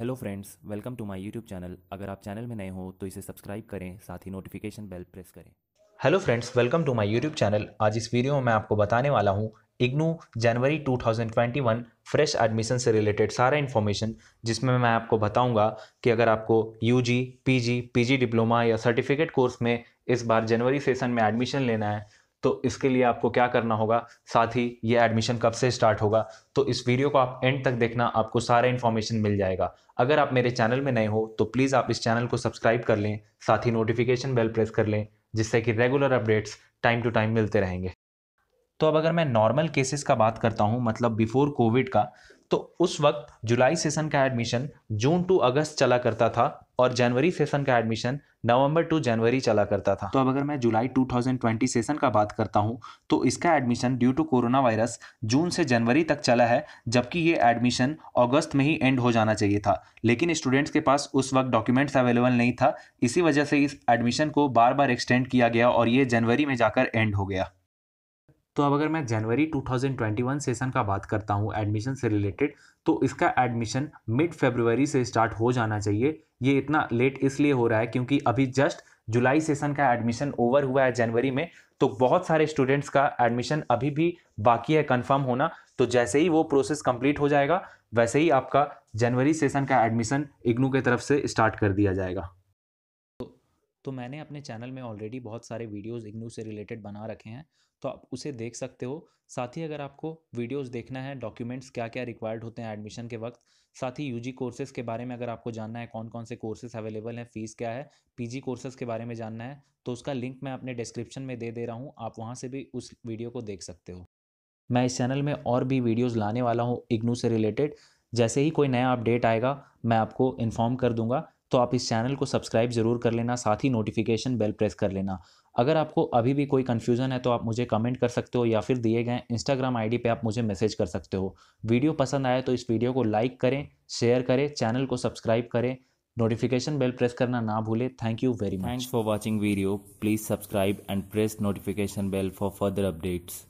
hello friends welcome to my YouTube channel अगर आप channel में नए हो तो इसे सब्सक्राइब करें साथ ही नोटिफिकेशन बेल प्रेस करें hello friends welcome to my YouTube channel आज इस वीडियो में मैं आपको बताने वाला हूँ इग्नू जनवरी 2021 फ्रेश एडमिशन से रिलेटेड सारा इन्फॉर्मेशन जिसमें मैं आपको बताऊंगा कि अगर आपको U G P G diploma या सर्टिफिकेट कोर्स में इस बार जनवरी सेशन में एडमिशन लेना है तो इसके लिए आपको क्या करना होगा साथ ही ये एडमिशन कब से स्टार्ट होगा तो इस वीडियो को आप एंड तक देखना आपको सारा इन्फॉर्मेशन मिल जाएगा अगर आप मेरे चैनल में नए हो तो प्लीज़ आप इस चैनल को सब्सक्राइब कर लें साथ ही नोटिफिकेशन बेल प्रेस कर लें जिससे कि regular updates time to time मिलते रहेंगे तो अब अगर मैं नॉर्मल केसेस का बात करता हूँ मतलब बिफोर कोविड का तो उस वक्त जुलाई सेशन का एडमिशन जून टू अगस्त चला करता था और जनवरी सेशन का एडमिशन नवंबर टू जनवरी चला करता था तो अब अगर मैं जुलाई 2020 सेशन का बात करता हूँ तो इसका admission due to corona virus जून से जनवरी तक चला है जबकि ये एडमिशन अगस्त में ही एंड हो जाना चाहिए था लेकिन स्टूडेंट्स के पास उस वक्त डॉक्यूमेंट्स अवेलेबल नहीं था इसी वजह से इस एडमिशन को बार बार एक्सटेंड किया गया और ये जनवरी में जाकर एंड हो गया तो अब अगर मैं जनवरी 2021 सेशन का बात करता हूँ एडमिशन से रिलेटेड तो इसका एडमिशन मिड फेब्रुवरी से स्टार्ट हो जाना चाहिए ये इतना लेट इसलिए हो रहा है क्योंकि अभी जस्ट जुलाई सेशन का एडमिशन ओवर हुआ है जनवरी में तो बहुत सारे स्टूडेंट्स का एडमिशन अभी भी बाकी है कंफर्म होना तो जैसे ही वो प्रोसेस कंप्लीट हो जाएगा वैसे ही आपका जनवरी सेशन का एडमिशन इग्नू के तरफ से स्टार्ट कर दिया जाएगा तो मैंने अपने चैनल में ऑलरेडी बहुत सारे वीडियोस इग्नू से रिलेटेड बना रखे हैं तो आप उसे देख सकते हो साथ ही अगर आपको वीडियोस देखना है डॉक्यूमेंट्स क्या क्या रिक्वायर्ड होते हैं एडमिशन के वक्त साथ ही यूजी कोर्सेज़ के बारे में अगर आपको जानना है कौन कौन से कोर्सेज़ अवेलेबल हैं फ़ीस क्या है पीजी कोर्सेज़ के बारे में जानना है तो उसका लिंक मैं अपने डिस्क्रिप्शन में दे दे रहा हूँ आप वहाँ से भी उस वीडियो को देख सकते हो मैं इस चैनल में और भी वीडियोज़ लाने वाला हूँ इग्नू से रिलेटेड जैसे ही कोई नया अपडेट आएगा मैं आपको इन्फॉर्म कर दूंगा तो आप इस चैनल को सब्सक्राइब ज़रूर कर लेना साथ ही नोटिफिकेशन बेल प्रेस कर लेना अगर आपको अभी भी कोई कन्फ्यूज़न है तो आप मुझे कमेंट कर सकते हो या फिर दिए गए इंस्टाग्राम आईडी पे आप मुझे मैसेज कर सकते हो वीडियो पसंद आए तो इस वीडियो को लाइक करें शेयर करें चैनल को सब्सक्राइब करें नोटिफिकेशन बेल प्रेस करना ना भूलें thank you very much thanks for watching video please subscribe and press notification bell for further updates